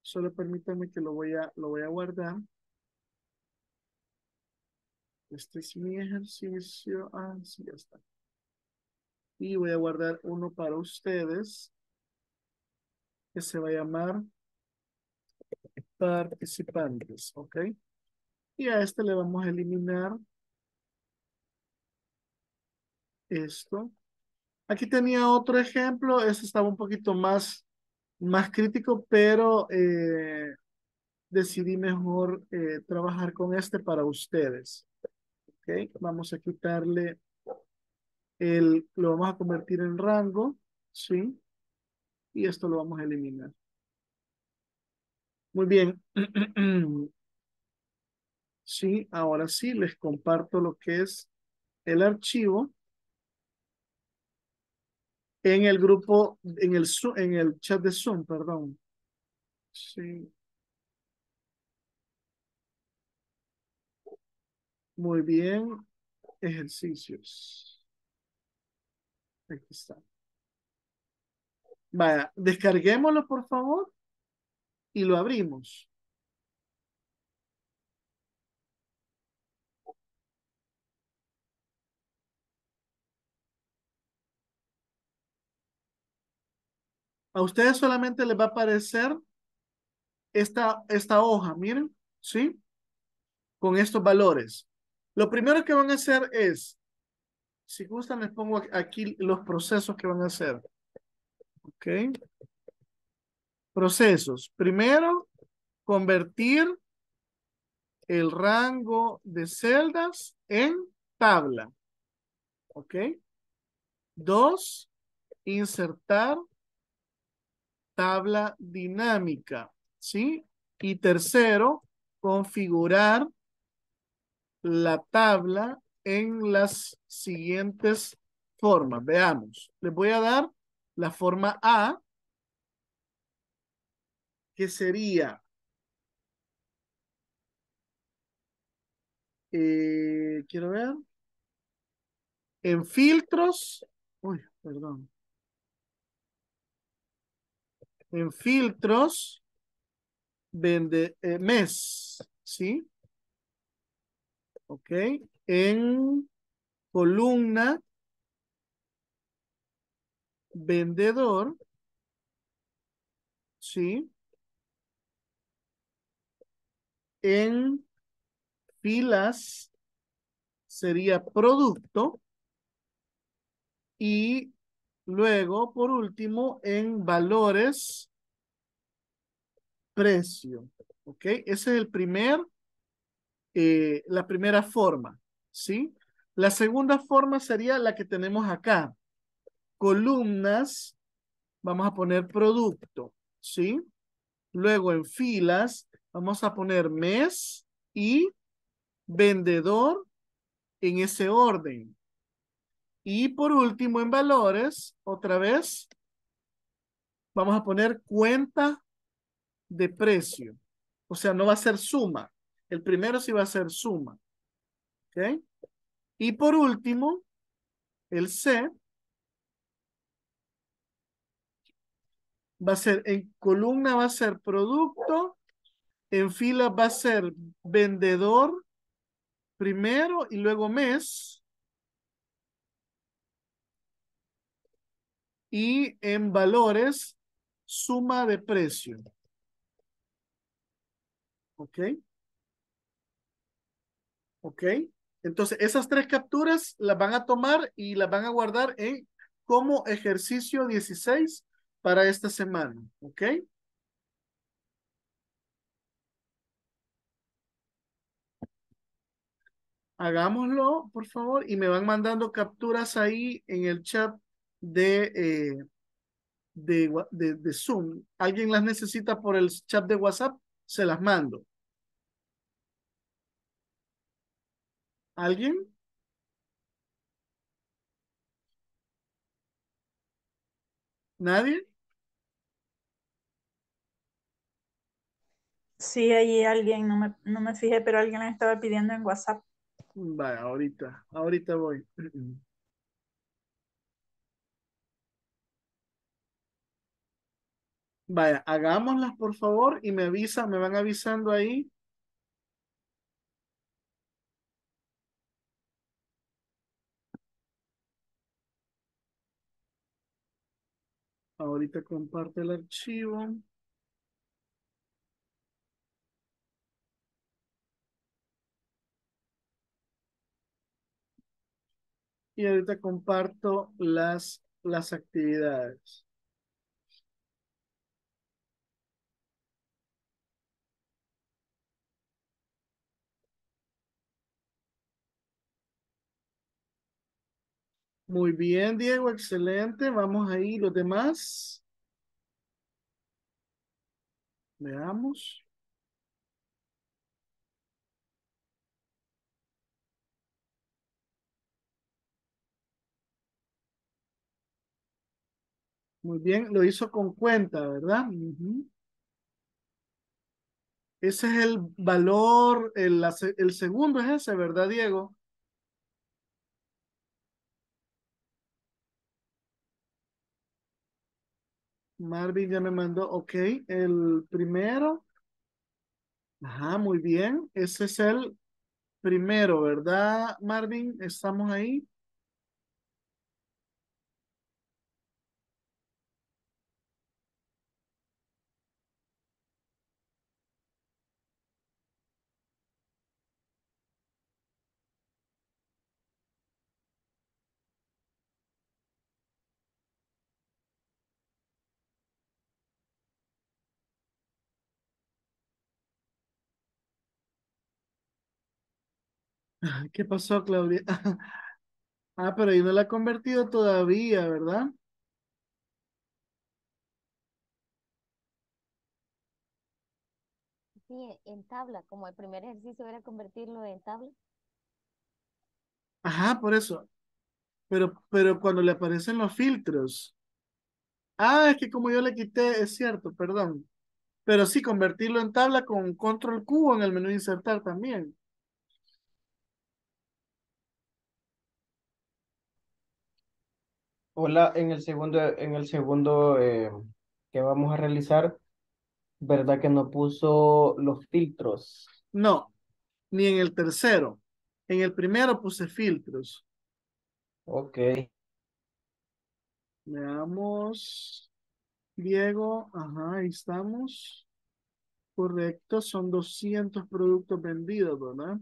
A: Solo permítanme que lo voy a, lo voy a guardar. Este es mi ejercicio. Ah, sí, ya está. Y voy a guardar uno para ustedes que se va a llamar participantes, ¿ok? Y a este le vamos a eliminar esto. Aquí tenía otro ejemplo, este estaba un poquito más, más crítico, pero eh, decidí mejor eh, trabajar con este para ustedes. Okay, vamos a quitarle el, lo vamos a convertir en rango, ¿sí? Y esto lo vamos a eliminar. Muy bien. Sí, ahora sí les comparto lo que es el archivo en el grupo, en el, en el chat de Zoom, perdón. Sí. Muy bien. Ejercicios. Aquí está. Vaya, descarguémoslo, por favor, y lo abrimos. A ustedes solamente les va a aparecer esta, esta hoja, miren, ¿sí? Con estos valores. Lo primero que van a hacer es, si gustan les pongo aquí los procesos que van a hacer. Ok. Procesos. Primero, convertir el rango de celdas en tabla. ¿Ok? Dos, insertar tabla dinámica, ¿sí? Y tercero, configurar la tabla en las siguientes formas. Veamos, les voy a dar la forma A, que sería eh, quiero ver en filtros uy, perdón en filtros, vende eh, mes, ¿sí? Ok, en columna, vendedor, ¿sí? En filas sería producto y Luego, por último, en valores, precio. ¿Ok? Ese es el primer, eh, la primera forma. ¿Sí? La segunda forma sería la que tenemos acá. Columnas, vamos a poner producto. ¿Sí? Luego en filas, vamos a poner mes y vendedor en ese orden. Y por último, en valores, otra vez, vamos a poner cuenta de precio. O sea, no va a ser suma. El primero sí va a ser suma. ¿Ok? Y por último, el C va a ser, en columna va a ser producto, en fila va a ser vendedor primero y luego mes. Y en valores, suma de precio. ¿Ok? ¿Ok? Entonces, esas tres capturas las van a tomar y las van a guardar en, como ejercicio 16 para esta semana. ¿Ok? Hagámoslo, por favor, y me van mandando capturas ahí en el chat eh, de, de, Zoom, alguien las necesita por el chat de WhatsApp, se las mando. ¿Alguien? ¿Nadie? Sí, ahí alguien, no me, no me fijé, pero alguien la estaba pidiendo en WhatsApp. Vaya, ahorita, ahorita voy. Vaya, hagámoslas por favor y me avisan, me van avisando ahí. Ahorita comparto el archivo. Y ahorita comparto las actividades. Muy bien, Diego, excelente. Vamos ahí, los demás. Veamos. Muy bien, lo hizo con cuenta, ¿verdad? Ese es el valor, el, el segundo es ese, ¿verdad, Diego? Marvin ya me mandó, ok, el primero. Ajá, muy bien. Ese es el primero, ¿verdad, Marvin? ¿Estamos ahí? ¿Qué pasó, Claudia? Ah, pero ahí no la ha convertido todavía, ¿verdad? Sí, en tabla, como el primer ejercicio era convertirlo en tabla. Ajá, por eso. Pero, pero cuando le aparecen los filtros. Ah, es que como yo le quité, es cierto, perdón. Pero sí, convertirlo en tabla con control Q en el menú insertar también. Hola, en el segundo, en el segundo eh, que vamos a realizar, ¿verdad que no puso los filtros? No, ni en el tercero. En el primero puse filtros. Ok. Veamos. Diego, ajá, ahí estamos. Correcto, son 200 productos vendidos, ¿verdad?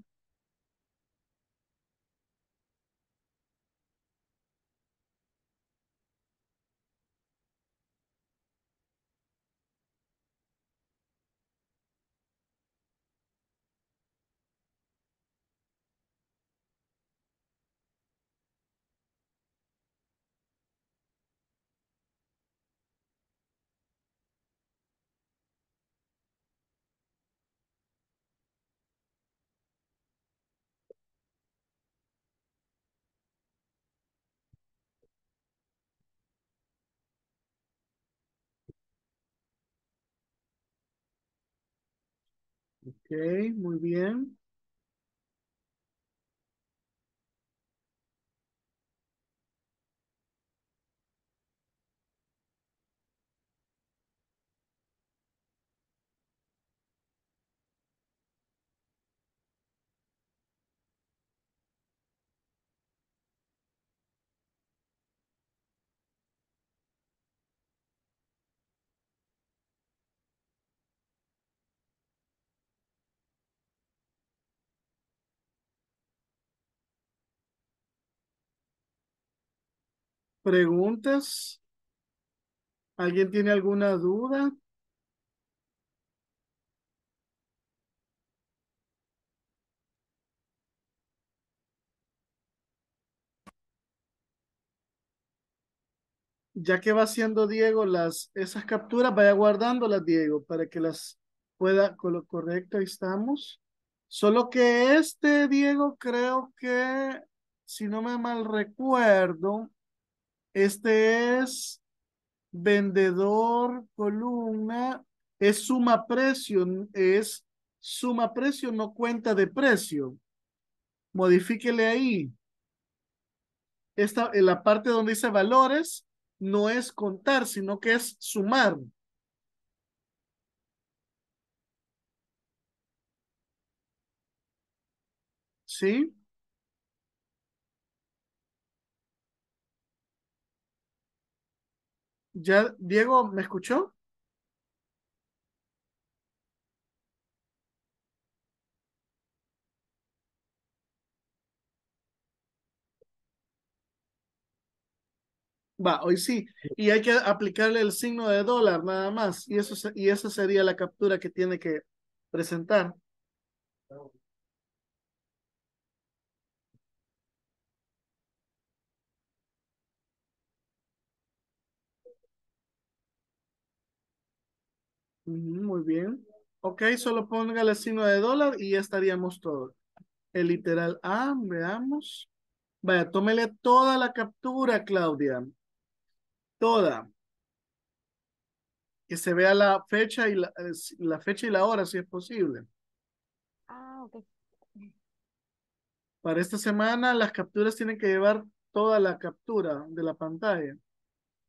A: Ok, muy bien. ¿Preguntas? ¿Alguien tiene alguna duda? Ya que va haciendo Diego las, esas capturas, vaya guardándolas, Diego, para que las pueda, con lo correcto, ahí estamos. Solo que este, Diego, creo que, si no me mal recuerdo, este es vendedor, columna, es suma precio, es suma precio, no cuenta de precio. Modifíquele ahí. Esta, en la parte donde dice valores, no es contar, sino que es sumar. ¿Sí? ¿Ya, Diego, me escuchó? Va, hoy sí. Y hay que aplicarle el signo de dólar nada más. Y eso, y esa sería la captura que tiene que presentar. Muy bien. Ok, solo ponga el signo de dólar y ya estaríamos todos. El literal A, ah, veamos. Vaya, tómele toda la captura, Claudia. Toda. Que se vea la fecha y eh, la, fecha y la hora, si es posible. Ah, ok. Para esta semana, las capturas tienen que llevar toda la captura de la pantalla.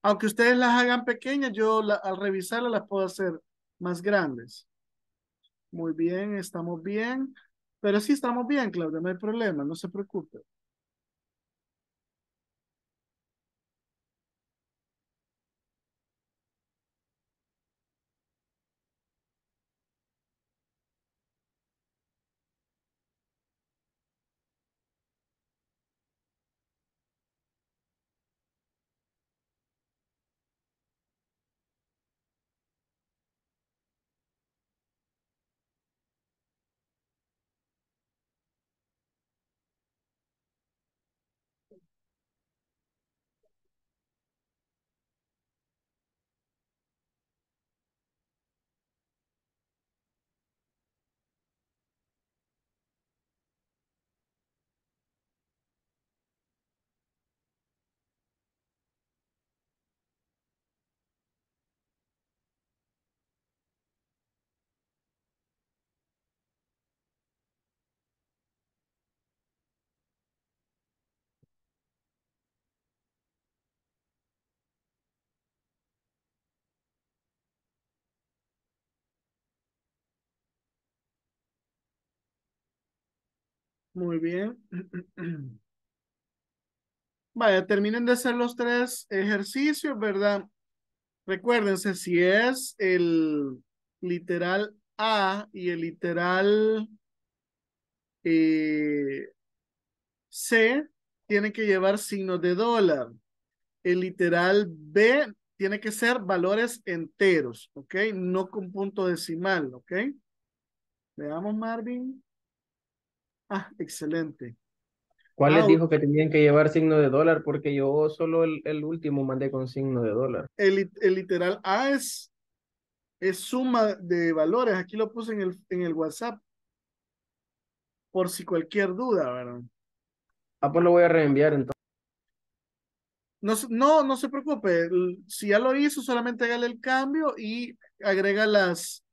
A: Aunque ustedes las hagan pequeñas, yo al revisarlas las puedo hacer más grandes. Muy bien, estamos bien. Pero sí estamos bien, Claudia, no hay problema, no se preocupe. Muy bien. Vaya, terminen de hacer los tres ejercicios, ¿verdad? Recuérdense, si es el literal A y el literal eh, C, tiene que llevar signo de dólar. El literal B tiene que ser valores enteros, ¿ok? No con punto decimal, ¿ok? Veamos, Marvin. Ah, excelente. ¿Cuál les dijo que tenían que llevar signo de dólar? Porque yo solo el, último mandé con signo de dólar. El, literal A es, es, suma de valores. Aquí lo puse en el, en el WhatsApp. Por si cualquier duda, ¿verdad? Ah, pues lo voy a reenviar entonces. No, no, no se preocupe. Si ya lo hizo, solamente hágale el cambio y agrega las,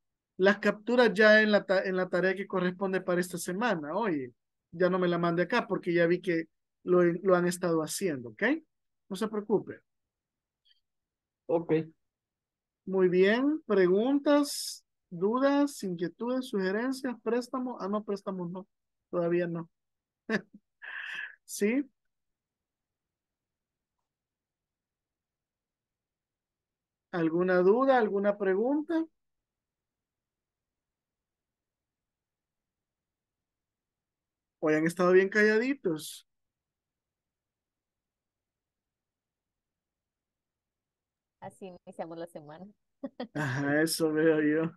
A: las capturas ya en la, en la tarea que corresponde para esta semana. Oye, ya no me la mande acá porque ya vi que lo, lo han estado haciendo, ¿ok? No se preocupe. Ok. Muy bien, preguntas, dudas, inquietudes, sugerencias, préstamos. Ah, no, préstamos no, todavía no. ¿Sí? ¿Alguna duda, alguna pregunta? Hoy han estado bien calladitos. Así iniciamos la semana. Ajá, eso veo yo.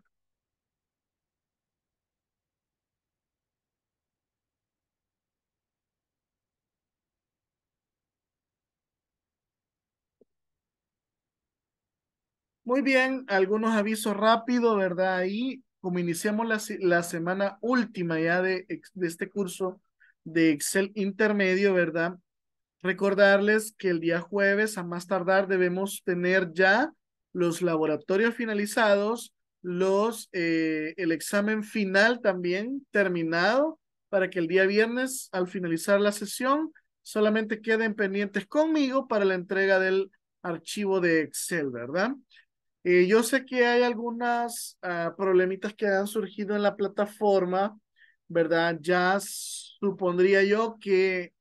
A: Muy bien, algunos avisos rápido, ¿verdad? Ahí como iniciamos la, semana última ya de, este curso de Excel intermedio, ¿verdad? Recordarles que el día jueves, a más tardar, debemos tener ya los laboratorios finalizados, los, eh, el examen final también terminado, para que el día viernes, al finalizar la sesión, solamente queden pendientes conmigo para la entrega del archivo de Excel, ¿verdad? Eh, yo sé que hay algunas ah, problemitas que han surgido en la plataforma, ¿verdad? Ya supondría yo que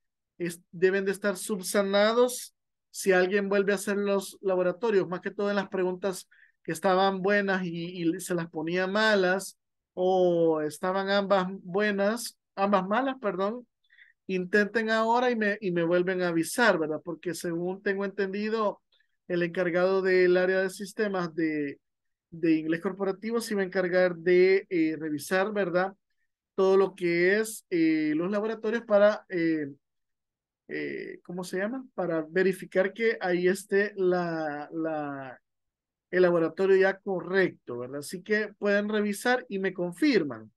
A: deben de estar subsanados si alguien vuelve a hacer los laboratorios, más que todo las preguntas que estaban buenas y, se las ponía malas o estaban ambas buenas, ambas malas, perdón, intenten ahora y me, y me vuelven a avisar, ¿verdad? Porque según tengo entendido, el encargado del área de sistemas de, de inglés corporativo se va a encargar de eh, revisar, ¿verdad? Todo lo que es eh, los laboratorios para, eh, ¿cómo se llama? Para verificar que ahí esté la, la, el laboratorio ya correcto, ¿verdad? Así que pueden revisar y me confirman.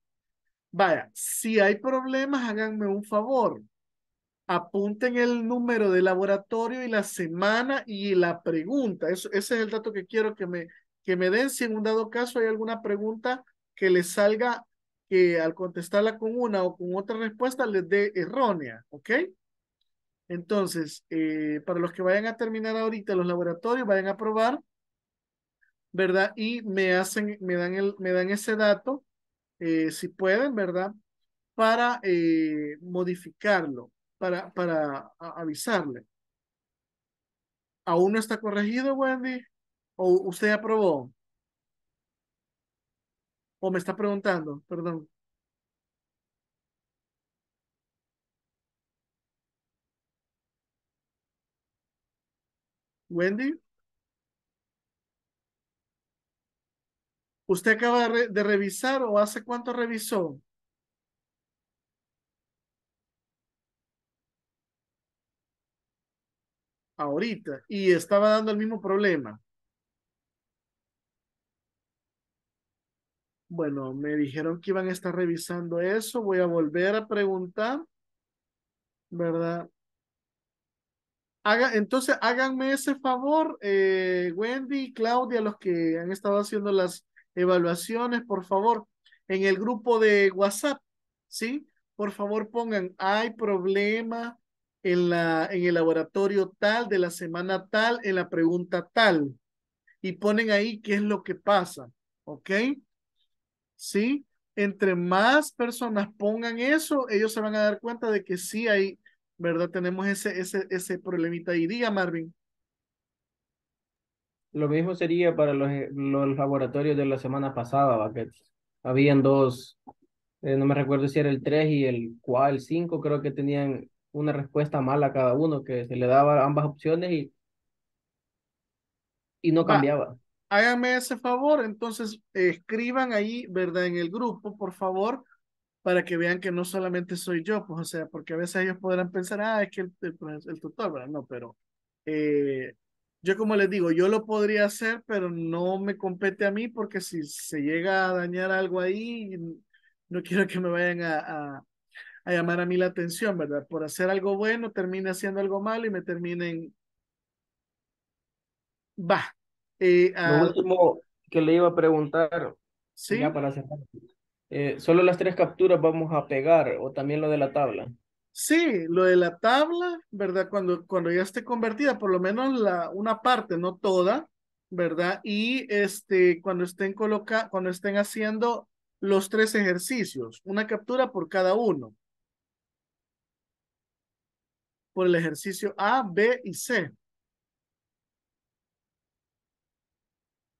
A: Vaya, si hay problemas, háganme un favor apunten el número de laboratorio y la semana y la pregunta. Eso, ese es el dato que quiero que me, que me den. Si en un dado caso hay alguna pregunta que les salga, que al contestarla con una o con otra respuesta les dé errónea, ¿ok? Entonces, eh, para los que vayan a terminar ahorita los laboratorios, vayan a probar, ¿verdad? Y me hacen, me dan, el, me dan ese dato, eh, si pueden, ¿verdad? Para eh, modificarlo para, para avisarle. ¿Aún no está corregido, Wendy? ¿O usted aprobó? ¿O me está preguntando? Perdón. Wendy. ¿Usted acaba de, de revisar o hace cuánto revisó? ahorita y estaba dando el mismo problema. Bueno, me dijeron que iban a estar revisando eso. Voy a volver a preguntar, ¿verdad? Haga, entonces, háganme ese favor, eh, Wendy y Claudia, los que han estado haciendo las evaluaciones, por favor, en el grupo de WhatsApp, ¿sí? Por favor, pongan, hay problema en, la, en el laboratorio tal, de la semana tal, en la pregunta tal. Y ponen ahí qué es lo que pasa, ¿ok? ¿Sí? Entre más personas pongan eso, ellos se van a dar cuenta de que sí hay, ¿verdad? Tenemos ese, ese, ese problemita ahí. Diga, Marvin. Lo mismo sería para los, los laboratorios de la semana pasada, Que Habían dos, eh, no me recuerdo si era el 3 y el cual, el 5, creo que tenían una respuesta mala a cada uno, que se le daba ambas opciones y, y no cambiaba. háganme ese favor, entonces escriban ahí, ¿verdad? En el grupo, por favor, para que vean que no solamente soy yo, pues, o sea, porque a veces ellos podrán pensar, ah, es que el, el, pues, tutor, ¿verdad? No, pero eh, yo como les digo, yo lo podría hacer, pero no me compete a mí porque si se llega a dañar algo ahí, no quiero que me vayan a a llamar a mí la atención, ¿verdad? Por hacer algo bueno, termine haciendo algo malo y me terminen... Va. Eh, lo ah, último que le iba a preguntar, ¿Sí? ya para eh, solo las tres capturas vamos a pegar o también lo de la tabla. Sí, lo de la tabla, ¿verdad? Cuando, cuando ya esté convertida, por lo menos la, una parte, no toda, ¿verdad? Y este, cuando estén coloca, cuando estén haciendo los tres ejercicios, una captura por cada uno, por el ejercicio A, B y C.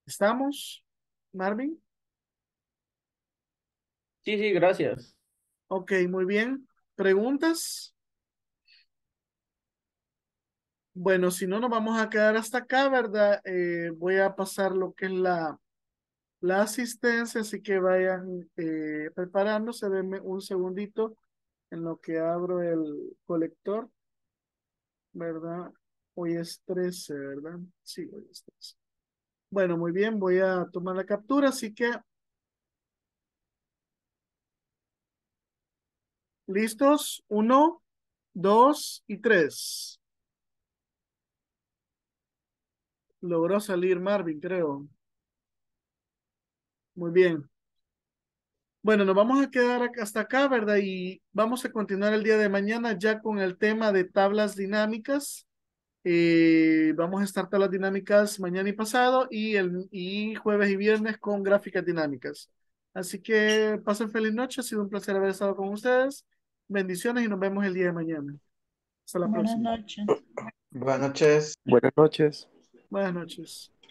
A: ¿Estamos, Marvin? Sí, sí, gracias. Ok, muy bien. ¿Preguntas? Bueno, si no, nos vamos a quedar hasta acá, ¿verdad? Eh, voy a pasar lo que es la, la asistencia, así que vayan eh, preparándose. Denme un segundito en lo que abro el colector. ¿verdad? Hoy es 13, ¿verdad? Sí, hoy es 13. Bueno, muy bien, voy a tomar la captura, así que... ¿Listos? Uno, dos y tres. Logró salir Marvin, creo. Muy bien. Bueno, nos vamos a quedar hasta acá, ¿verdad? Y vamos a continuar el día de mañana ya con el tema de tablas dinámicas. Eh, vamos a estar tablas dinámicas mañana y pasado y, el, y jueves y viernes con gráficas dinámicas. Así que pasen feliz noche, ha sido un placer haber estado con ustedes. Bendiciones y nos vemos el día de mañana. Hasta la próxima. Buenas noches. Buenas noches. Buenas noches.